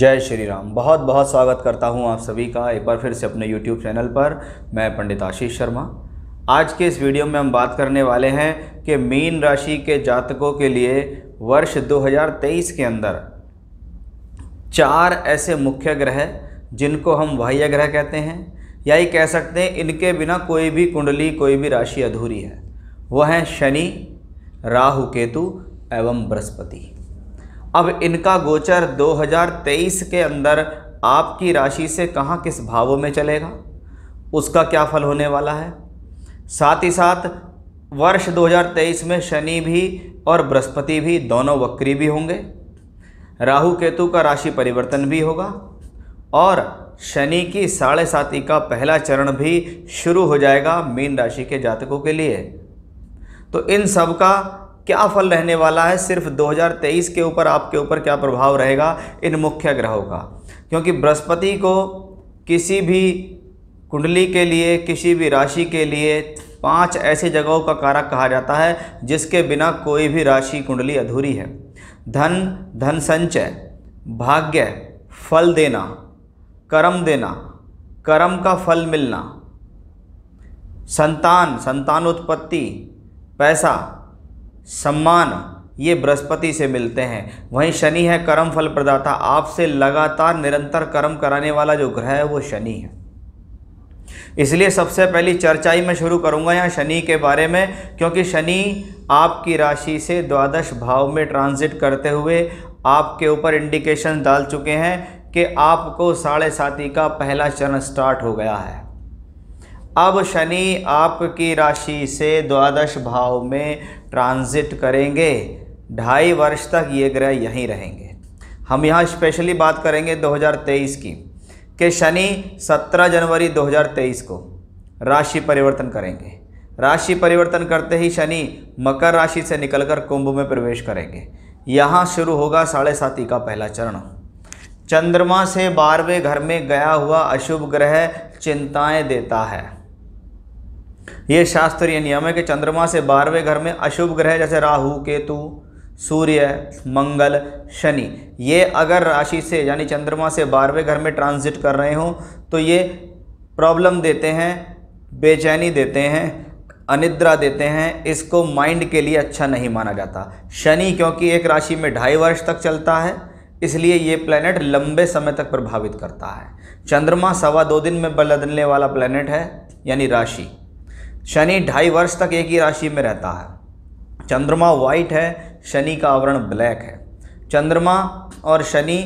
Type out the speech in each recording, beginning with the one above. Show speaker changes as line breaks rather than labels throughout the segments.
जय श्री राम बहुत बहुत स्वागत करता हूं आप सभी का एक बार फिर से अपने YouTube चैनल पर मैं पंडित आशीष शर्मा आज के इस वीडियो में हम बात करने वाले हैं कि मीन राशि के जातकों के लिए वर्ष 2023 के अंदर चार ऐसे मुख्य ग्रह जिनको हम बाह्य ग्रह कहते हैं या ये कह सकते हैं इनके बिना कोई भी कुंडली कोई भी राशि अधूरी है वह हैं शनि राहु केतु एवं बृहस्पति अब इनका गोचर 2023 के अंदर आपकी राशि से कहाँ किस भावों में चलेगा उसका क्या फल होने वाला है साथ ही साथ वर्ष 2023 में शनि भी और बृहस्पति भी दोनों वक्री भी होंगे राहु केतु का राशि परिवर्तन भी होगा और शनि की साढ़े साती का पहला चरण भी शुरू हो जाएगा मीन राशि के जातकों के लिए तो इन सब का क्या फल रहने वाला है सिर्फ 2023 के ऊपर आपके ऊपर क्या प्रभाव रहेगा इन मुख्य ग्रहों का क्योंकि बृहस्पति को किसी भी कुंडली के लिए किसी भी राशि के लिए पांच ऐसे जगहों का कारक कहा जाता है जिसके बिना कोई भी राशि कुंडली अधूरी है धन धन संचय भाग्य फल देना कर्म देना कर्म का फल मिलना संतान संतान उत्पत्ति पैसा सम्मान ये बृहस्पति से मिलते हैं वहीं शनि है कर्म फल प्रदाता आपसे लगातार निरंतर कर्म कराने वाला जो ग्रह है वो शनि है इसलिए सबसे पहली चर्चा ही मैं शुरू करूंगा यहाँ शनि के बारे में क्योंकि शनि आपकी राशि से द्वादश भाव में ट्रांजिट करते हुए आपके ऊपर इंडिकेशन डाल चुके हैं कि आपको साढ़े साथी का पहला चरण स्टार्ट हो गया है अब शनि आपकी राशि से द्वादश भाव में ट्रांजिट करेंगे ढाई वर्ष तक ये ग्रह यहीं रहेंगे हम यहाँ स्पेशली बात करेंगे 2023 की कि शनि 17 जनवरी 2023 को राशि परिवर्तन करेंगे राशि परिवर्तन करते ही शनि मकर राशि से निकलकर कुंभ में प्रवेश करेंगे यहाँ शुरू होगा साढ़े साती का पहला चरण चंद्रमा से बारहवें घर में गया हुआ अशुभ ग्रह चिंताएं देता है ये शास्त्रीय नियम है कि चंद्रमा से बारहवें घर में अशुभ ग्रह जैसे राहु केतु सूर्य मंगल शनि ये अगर राशि से यानी चंद्रमा से बारहवें घर में ट्रांजिट कर रहे हों तो ये प्रॉब्लम देते हैं बेचैनी देते हैं अनिद्रा देते हैं इसको माइंड के लिए अच्छा नहीं माना जाता शनि क्योंकि एक राशि में ढाई वर्ष तक चलता है इसलिए ये प्लैनेट लंबे समय तक प्रभावित करता है चंद्रमा सवा दो दिन में बदलने वाला प्लैनेट है यानी राशि शनि ढाई वर्ष तक एक ही राशि में रहता है चंद्रमा वाइट है शनि का आवरण ब्लैक है चंद्रमा और शनि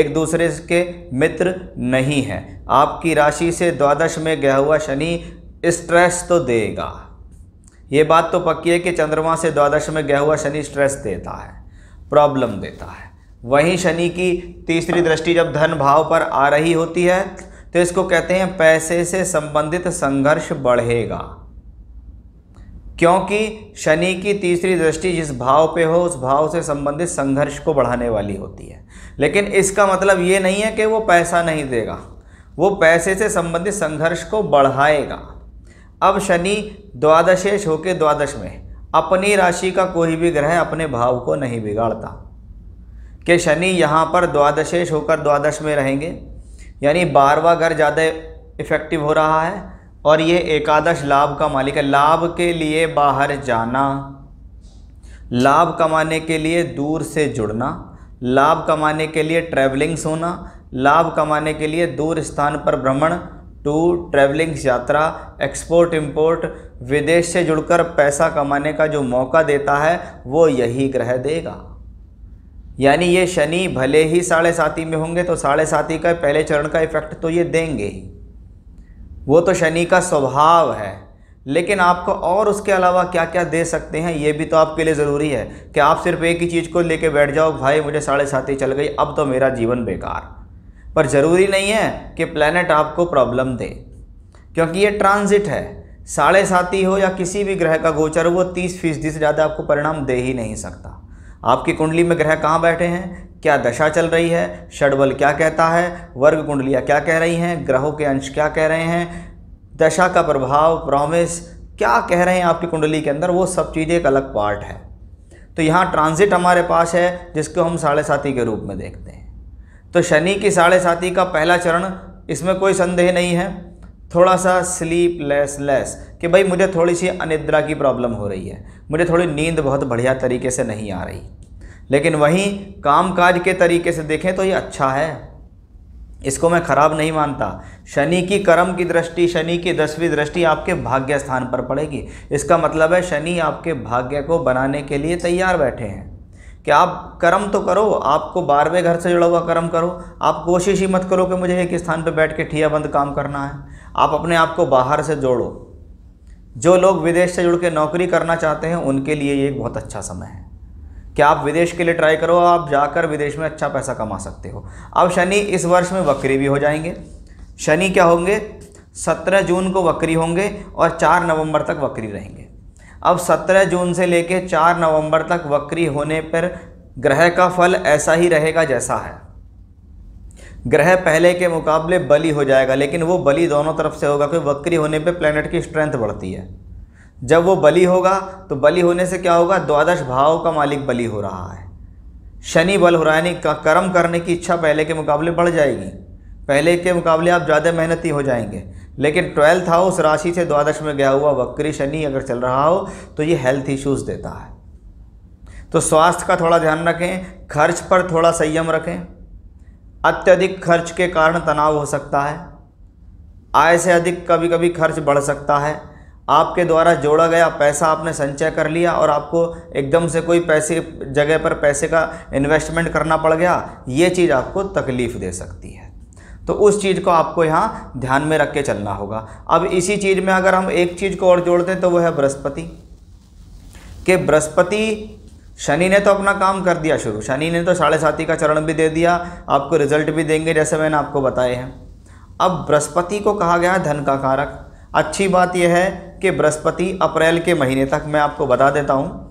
एक दूसरे के मित्र नहीं हैं आपकी राशि से द्वादश में गया हुआ शनि स्ट्रेस तो देगा ये बात तो पक्की है कि चंद्रमा से द्वादश में गया हुआ शनि स्ट्रेस देता है प्रॉब्लम देता है वहीं शनि की तीसरी दृष्टि जब धन भाव पर आ रही होती है तो इसको कहते हैं पैसे से संबंधित संघर्ष बढ़ेगा क्योंकि शनि की तीसरी दृष्टि जिस भाव पे हो उस भाव से संबंधित संघर्ष को बढ़ाने वाली होती है लेकिन इसका मतलब ये नहीं है कि वो पैसा नहीं देगा वो पैसे से संबंधित संघर्ष को बढ़ाएगा अब शनि द्वादशेश होकर द्वादश में अपनी राशि का कोई भी ग्रह अपने भाव को नहीं बिगाड़ता कि शनि यहाँ पर द्वादशेश होकर द्वादश में रहेंगे यानी बारवा घर ज़्यादा इफेक्टिव हो रहा है और ये एकादश लाभ का मालिक है लाभ के लिए बाहर जाना लाभ कमाने के लिए दूर से जुड़ना लाभ कमाने के लिए ट्रैवलिंग्स होना लाभ कमाने के लिए दूर स्थान पर भ्रमण टू ट्रैवलिंग्स यात्रा एक्सपोर्ट इंपोर्ट विदेश से जुड़कर पैसा कमाने का जो मौका देता है वो यही ग्रह देगा यानी ये शनि भले ही साढ़े साती में होंगे तो साढ़े साती का पहले चरण का इफेक्ट तो ये देंगे ही वो तो शनि का स्वभाव है लेकिन आपको और उसके अलावा क्या क्या दे सकते हैं ये भी तो आपके लिए ज़रूरी है कि आप सिर्फ एक ही चीज़ को लेके बैठ जाओ भाई मुझे साढ़े सात ही चल गई अब तो मेरा जीवन बेकार पर ज़रूरी नहीं है कि प्लानट आपको प्रॉब्लम दे क्योंकि ये ट्रांजिट है साढ़े साथी हो या किसी भी ग्रह का गोचर हो वो तीस फीसदी से ज़्यादा आपको परिणाम दे ही नहीं सकता आपकी कुंडली में ग्रह कहाँ बैठे हैं क्या दशा चल रही है षडबल क्या कहता है वर्ग कुंडलियाँ क्या कह रही हैं ग्रहों के अंश क्या कह रहे हैं दशा का प्रभाव प्रॉमिस क्या कह रहे हैं आपकी कुंडली के अंदर वो सब चीज़ें एक अलग पार्ट है तो यहाँ ट्रांजिट हमारे पास है जिसको हम साढ़े साथी के रूप में देखते हैं तो शनि की साढ़े साथी का पहला चरण इसमें कोई संदेह नहीं है थोड़ा सा स्लीप लेस लेस कि भाई मुझे थोड़ी सी अनिद्रा की प्रॉब्लम हो रही है मुझे थोड़ी नींद बहुत बढ़िया तरीके से नहीं आ रही लेकिन वहीं काम काज के तरीके से देखें तो ये अच्छा है इसको मैं खराब नहीं मानता शनि की कर्म की दृष्टि शनि की दसवीं दृष्टि आपके भाग्य स्थान पर पड़ेगी इसका मतलब है शनि आपके भाग्य को बनाने के लिए तैयार बैठे हैं कि आप कर्म तो करो आपको बारहवें घर से जुड़ा हुआ कर्म करो आप कोशिश ही मत करो कि मुझे एक स्थान पर बैठ के ठिया बंद काम करना है आप अपने आप को बाहर से जोड़ो जो लोग विदेश से जुड़ के नौकरी करना चाहते हैं उनके लिए ये एक बहुत अच्छा समय है कि आप विदेश के लिए ट्राई करो आप जाकर विदेश में अच्छा पैसा कमा सकते हो अब शनि इस वर्ष में वक्री भी हो जाएंगे शनि क्या होंगे सत्रह जून को वक्री होंगे और चार नवंबर तक वक्री रहेंगे अब सत्रह जून से लेकर चार नवंबर तक वक्री होने पर ग्रह का फल ऐसा ही रहेगा जैसा है ग्रह पहले के मुकाबले बली हो जाएगा लेकिन वो बली दोनों तरफ से होगा क्योंकि वक्री होने पर प्लैनेट की स्ट्रेंथ बढ़ती है जब वो बली होगा तो बलि होने से क्या होगा द्वादश भाव का मालिक बलि हो रहा है शनि बल हो रहा है यानी कर्म करने की इच्छा पहले के मुकाबले बढ़ जाएगी पहले के मुकाबले आप ज़्यादा मेहनती हो जाएंगे लेकिन ट्वेल्थ हाउस राशि से द्वादश में गया हुआ वक्री शनि अगर चल रहा हो तो ये हेल्थ इश्यूज़ देता है तो स्वास्थ्य का थोड़ा ध्यान रखें खर्च पर थोड़ा संयम रखें अत्यधिक खर्च के कारण तनाव हो सकता है आय से अधिक कभी कभी खर्च बढ़ सकता है आपके द्वारा जोड़ा गया पैसा आपने संचय कर लिया और आपको एकदम से कोई पैसे जगह पर पैसे का इन्वेस्टमेंट करना पड़ गया ये चीज़ आपको तकलीफ़ दे सकती है तो उस चीज़ को आपको यहाँ ध्यान में रख के चलना होगा अब इसी चीज़ में अगर हम एक चीज़ को और जोड़ते हैं तो वो है बृहस्पति के बृहस्पति शनि ने तो अपना काम कर दिया शुरू शनि ने तो साढ़े साथी का चरण भी दे दिया आपको रिजल्ट भी देंगे जैसे मैंने आपको बताए हैं अब बृहस्पति को कहा गया धन का कारक अच्छी बात यह है कि बृहस्पति अप्रैल के महीने तक मैं आपको बता देता हूँ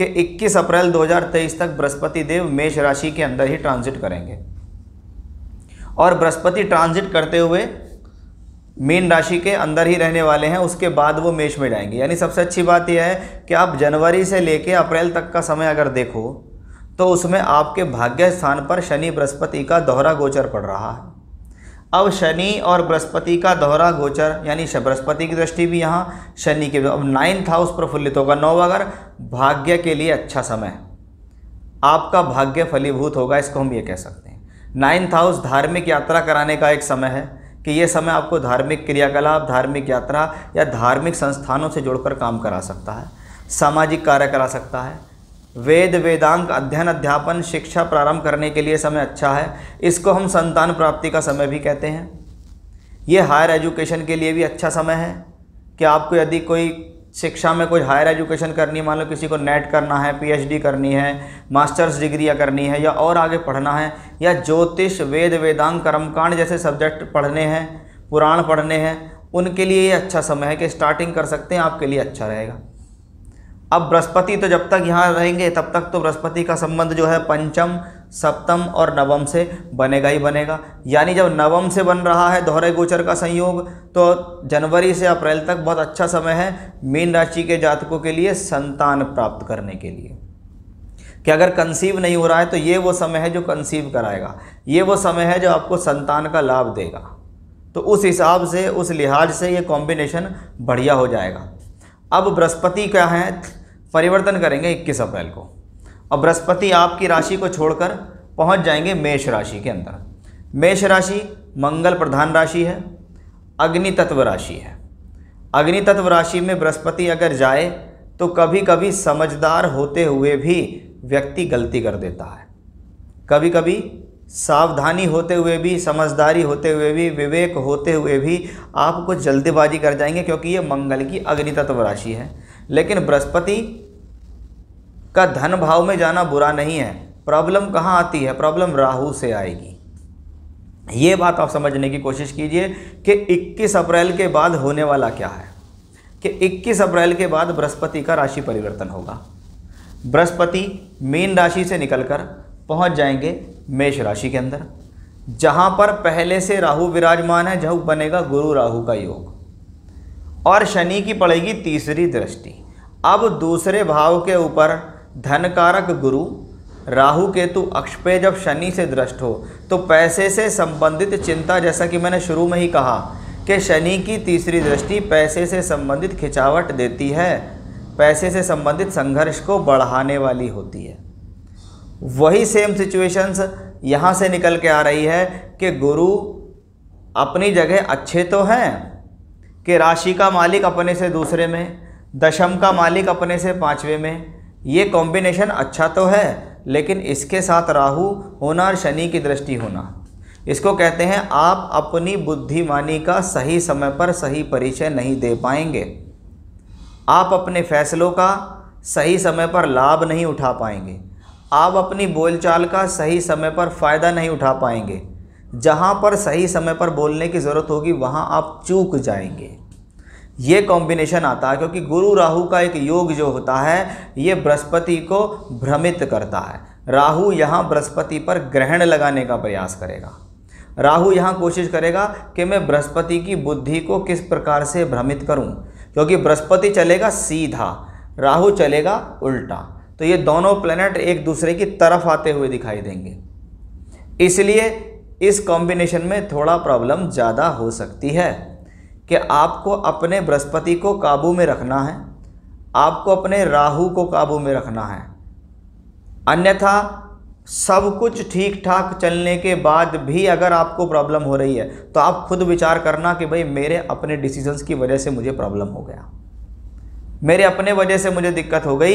कि 21 अप्रैल 2023 तक बृहस्पति देव मेष राशि के अंदर ही ट्रांजिट करेंगे और बृहस्पति ट्रांजिट करते हुए मीन राशि के अंदर ही रहने वाले हैं उसके बाद वो मेष में जाएंगे यानी सबसे अच्छी बात यह है कि आप जनवरी से लेकर अप्रैल तक का समय अगर देखो तो उसमें आपके भाग्य स्थान पर शनि बृहस्पति का दोहरा गोचर पड़ रहा है अब शनि और बृहस्पति का दोहरा गोचर यानी बृहस्पति की दृष्टि भी यहाँ शनि के अब नाइन्थ हाउस प्रफुल्लित होगा नौ अगर भाग्य के लिए अच्छा समय आपका भाग्य फलीभूत होगा इसको हम ये कह सकते हैं नाइन्थ हाउस धार्मिक यात्रा कराने का एक समय है कि ये समय आपको धार्मिक क्रियाकलाप धार्मिक यात्रा या धार्मिक संस्थानों से जोड़कर काम करा सकता है सामाजिक कार्य करा सकता है वेद वेदांक अध्ययन अध्यापन शिक्षा प्रारंभ करने के लिए समय अच्छा है इसको हम संतान प्राप्ति का समय भी कहते हैं ये हायर एजुकेशन के लिए भी अच्छा समय है कि आपको यदि कोई शिक्षा में कोई हायर एजुकेशन करनी है मान लो किसी को नेट करना है पीएचडी करनी है मास्टर्स डिग्री या करनी है या और आगे पढ़ना है या ज्योतिष वेद वेदांग कर्मकांड जैसे सब्जेक्ट पढ़ने हैं पुराण पढ़ने हैं उनके लिए ये अच्छा समय है कि स्टार्टिंग कर सकते हैं आपके लिए अच्छा रहेगा अब बृहस्पति तो जब तक यहाँ रहेंगे तब तक तो बृहस्पति का संबंध जो है पंचम सप्तम और नवम से बनेगा ही बनेगा यानी जब नवम से बन रहा है दोहरे गोचर का संयोग तो जनवरी से अप्रैल तक बहुत अच्छा समय है मीन राशि के जातकों के लिए संतान प्राप्त करने के लिए कि अगर कंसीव नहीं हो रहा है तो ये वो समय है जो कंसीव कराएगा ये वो समय है जो आपको संतान का लाभ देगा तो उस हिसाब से उस लिहाज से ये कॉम्बिनेशन बढ़िया हो जाएगा अब बृहस्पति क्या है परिवर्तन करेंगे इक्कीस अप्रैल को और बृहस्पति आपकी राशि को छोड़कर पहुंच जाएंगे मेष राशि के अंदर मेष राशि मंगल प्रधान राशि है अग्नि तत्व राशि है अग्नि तत्व राशि में बृहस्पति अगर जाए तो कभी कभी समझदार होते हुए भी व्यक्ति गलती कर देता है कभी कभी सावधानी होते हुए भी समझदारी होते हुए भी विवेक होते हुए भी आपको जल्दबाजी कर जाएंगे क्योंकि ये मंगल की अग्नि तत्व राशि है लेकिन बृहस्पति का धन भाव में जाना बुरा नहीं है प्रॉब्लम कहाँ आती है प्रॉब्लम राहु से आएगी ये बात आप समझने की कोशिश कीजिए कि 21 अप्रैल के बाद होने वाला क्या है कि 21 अप्रैल के बाद बृहस्पति का राशि परिवर्तन होगा बृहस्पति मीन राशि से निकलकर पहुंच जाएंगे मेष राशि के अंदर जहां पर पहले से राहु विराजमान है जहाँ बनेगा गुरु राहु का योग और शनि की पड़ेगी तीसरी दृष्टि अब दूसरे भाव के ऊपर धन कारक गुरु राहु केतु अक्ष पे जब शनि से दृष्ट हो तो पैसे से संबंधित चिंता जैसा कि मैंने शुरू में ही कहा कि शनि की तीसरी दृष्टि पैसे से संबंधित खिंचावट देती है पैसे से संबंधित संघर्ष को बढ़ाने वाली होती है वही सेम सिचुएशंस यहाँ से निकल के आ रही है कि गुरु अपनी जगह अच्छे तो हैं कि राशि का मालिक अपने से दूसरे में दशम का मालिक अपने से पाँचवें में ये कॉम्बिनेशन अच्छा तो है लेकिन इसके साथ राहु होना और शनि की दृष्टि होना इसको कहते हैं आप अपनी बुद्धिमानी का सही समय पर सही परिचय नहीं दे पाएंगे आप अपने फैसलों का सही समय पर लाभ नहीं उठा पाएंगे आप अपनी बोलचाल का सही समय पर फ़ायदा नहीं उठा पाएंगे जहाँ पर सही समय पर बोलने की ज़रूरत होगी वहाँ आप चूक जाएंगे ये कॉम्बिनेशन आता है क्योंकि गुरु राहु का एक योग जो होता है ये बृहस्पति को भ्रमित करता है राहु यहाँ बृहस्पति पर ग्रहण लगाने का प्रयास करेगा राहु यहाँ कोशिश करेगा कि मैं बृहस्पति की बुद्धि को किस प्रकार से भ्रमित करूँ क्योंकि बृहस्पति चलेगा सीधा राहु चलेगा उल्टा तो ये दोनों प्लेनेट एक दूसरे की तरफ आते हुए दिखाई देंगे इसलिए इस कॉम्बिनेशन में थोड़ा प्रॉब्लम ज़्यादा हो सकती है कि आपको अपने बृहस्पति को काबू में रखना है आपको अपने राहु को काबू में रखना है अन्यथा सब कुछ ठीक ठाक चलने के बाद भी अगर आपको प्रॉब्लम हो रही है तो आप खुद विचार करना कि भाई मेरे अपने डिसीजंस की वजह से मुझे प्रॉब्लम हो गया मेरे अपने वजह से मुझे दिक्कत हो गई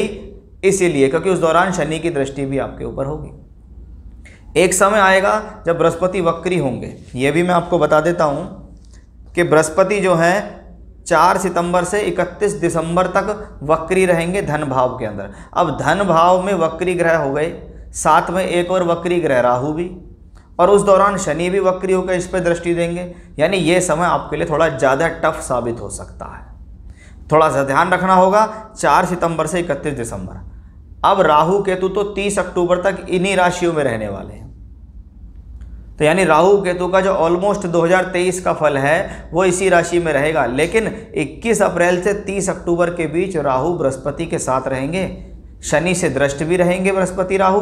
इसीलिए क्योंकि उस दौरान शनि की दृष्टि भी आपके ऊपर होगी एक समय आएगा जब बृहस्पति वक्री होंगे ये भी मैं आपको बता देता हूँ कि बृहस्पति जो हैं चार सितंबर से इकतीस दिसंबर तक वक्री रहेंगे धन भाव के अंदर अब धन भाव में वक्री ग्रह हो गए साथ में एक और वक्री ग्रह राहु भी और उस दौरान शनि भी वक्री होकर इस पर दृष्टि देंगे यानी ये समय आपके लिए थोड़ा ज़्यादा टफ साबित हो सकता है थोड़ा सा ध्यान रखना होगा चार सितंबर से इकतीस दिसंबर अब राहु केतु तो तीस अक्टूबर तक इन्हीं राशियों में रहने वाले हैं तो यानी राहु केतु का जो ऑलमोस्ट 2023 का फल है वो इसी राशि में रहेगा लेकिन 21 अप्रैल से 30 अक्टूबर के बीच राहु बृहस्पति के साथ रहेंगे शनि से दृष्ट भी रहेंगे बृहस्पति राहु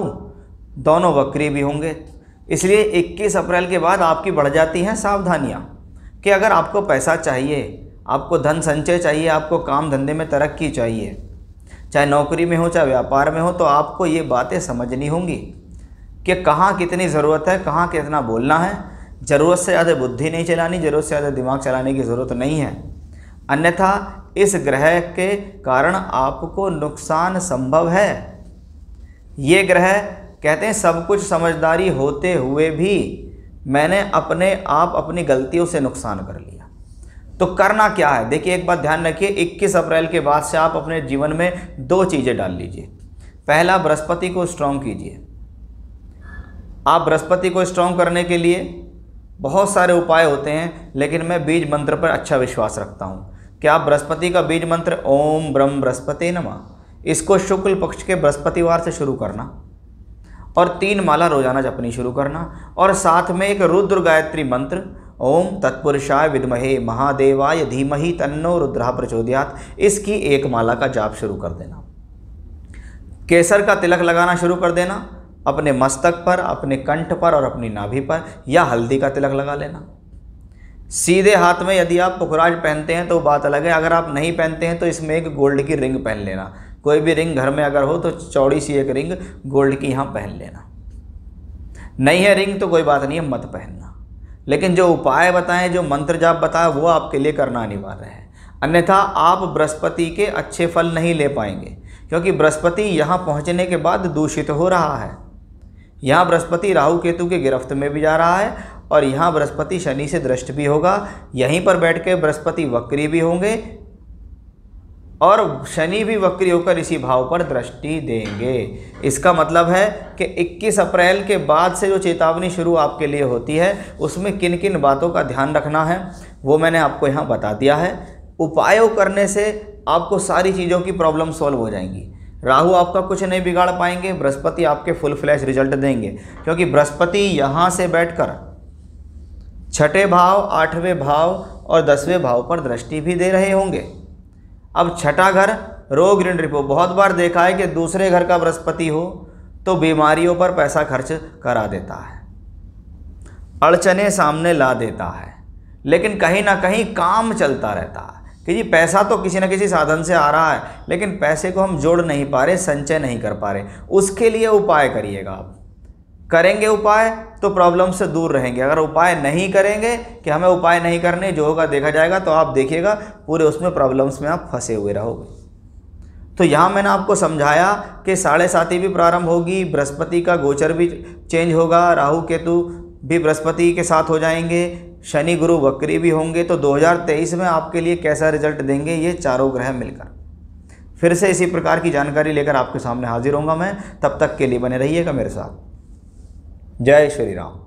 दोनों वक्री भी होंगे इसलिए 21 अप्रैल के बाद आपकी बढ़ जाती हैं सावधानियाँ कि अगर आपको पैसा चाहिए आपको धन संचय चाहिए आपको काम धंधे में तरक्की चाहिए चाहे नौकरी में हो चाहे व्यापार में हो तो आपको ये बातें समझनी होंगी कि कहाँ कितनी ज़रूरत है कहाँ कितना बोलना है ज़रूरत से ज़्यादा बुद्धि नहीं चलानी ज़रूरत से ज़्यादा दिमाग चलाने की ज़रूरत नहीं है अन्यथा इस ग्रह के कारण आपको नुकसान संभव है ये ग्रह कहते हैं सब कुछ समझदारी होते हुए भी मैंने अपने आप अपनी गलतियों से नुकसान कर लिया तो करना क्या है देखिए एक बात ध्यान रखिए 21 अप्रैल के बाद से आप अपने जीवन में दो चीज़ें डाल लीजिए पहला बृहस्पति को स्ट्रॉन्ग कीजिए आप बृहस्पति को स्ट्रॉन्ग करने के लिए बहुत सारे उपाय होते हैं लेकिन मैं बीज मंत्र पर अच्छा विश्वास रखता हूँ क्या आप बृहस्पति का बीज मंत्र ओम ब्रह्म बृहस्पति नमा इसको शुक्ल पक्ष के बृहस्पतिवार से शुरू करना और तीन माला रोजाना जपनी शुरू करना और साथ में एक रुद्र गायत्री मंत्र ओम तत्पुरुषाय विद्महे महादेवाय धीमहि तन्नो रुद्रा प्रचोदयात इसकी एक माला का जाप शुरू कर देना केसर का तिलक लगाना शुरू कर देना अपने मस्तक पर अपने कंठ पर और अपनी नाभि पर या हल्दी का तिलक लगा लेना सीधे हाथ में यदि आप पुखराज पहनते हैं तो बात अलग है अगर आप नहीं पहनते हैं तो इसमें एक गोल्ड की रिंग पहन लेना कोई भी रिंग घर में अगर हो तो चौड़ी सी एक रिंग गोल्ड की यहाँ पहन लेना नहीं है रिंग तो कोई बात नहीं है मत पहनना लेकिन जो उपाय बताएं जो मंत्र जाप बताएं वो आपके लिए करना अनिवार्य है अन्यथा आप बृहस्पति के अच्छे फल नहीं ले पाएंगे क्योंकि बृहस्पति यहाँ पहुँचने के बाद दूषित हो रहा है यहाँ बृहस्पति राहु केतु के गिरफ्त में भी जा रहा है और यहाँ बृहस्पति शनि से दृष्ट भी होगा यहीं पर बैठ के बृहस्पति वक्री भी होंगे और शनि भी वक्री होकर इसी भाव पर दृष्टि देंगे इसका मतलब है कि 21 अप्रैल के बाद से जो चेतावनी शुरू आपके लिए होती है उसमें किन किन बातों का ध्यान रखना है वो मैंने आपको यहाँ बता दिया है उपायों करने से आपको सारी चीज़ों की प्रॉब्लम सॉल्व हो जाएंगी राहु आपका कुछ नहीं बिगाड़ पाएंगे बृहस्पति आपके फुल फ्लैश रिजल्ट देंगे क्योंकि बृहस्पति यहाँ से बैठकर छठे भाव आठवें भाव और दसवें भाव पर दृष्टि भी दे रहे होंगे अब छठा घर रोग ऋण रिपो बहुत बार देखा है कि दूसरे घर का बृहस्पति हो तो बीमारियों पर पैसा खर्च करा देता है अड़चने सामने ला देता है लेकिन कहीं ना कहीं काम चलता रहता है कि जी पैसा तो किसी न किसी साधन से आ रहा है लेकिन पैसे को हम जोड़ नहीं पा रहे संचय नहीं कर पा रहे उसके लिए उपाय करिएगा आप करेंगे उपाय तो प्रॉब्लम से दूर रहेंगे अगर उपाय नहीं करेंगे कि हमें उपाय नहीं करने जो होगा देखा जाएगा तो आप देखिएगा पूरे उसमें प्रॉब्लम्स में आप फंसे हुए रहोगे तो यहाँ मैंने आपको समझाया कि साढ़े साथी भी प्रारंभ होगी बृहस्पति का गोचर भी चेंज होगा राहु केतु भी बृहस्पति के साथ हो जाएंगे शनि गुरु वक्री भी होंगे तो 2023 में आपके लिए कैसा रिजल्ट देंगे ये चारों ग्रह मिलकर फिर से इसी प्रकार की जानकारी लेकर आपके सामने हाजिर होंगे मैं तब तक के लिए बने रहिएगा मेरे साथ जय श्री राम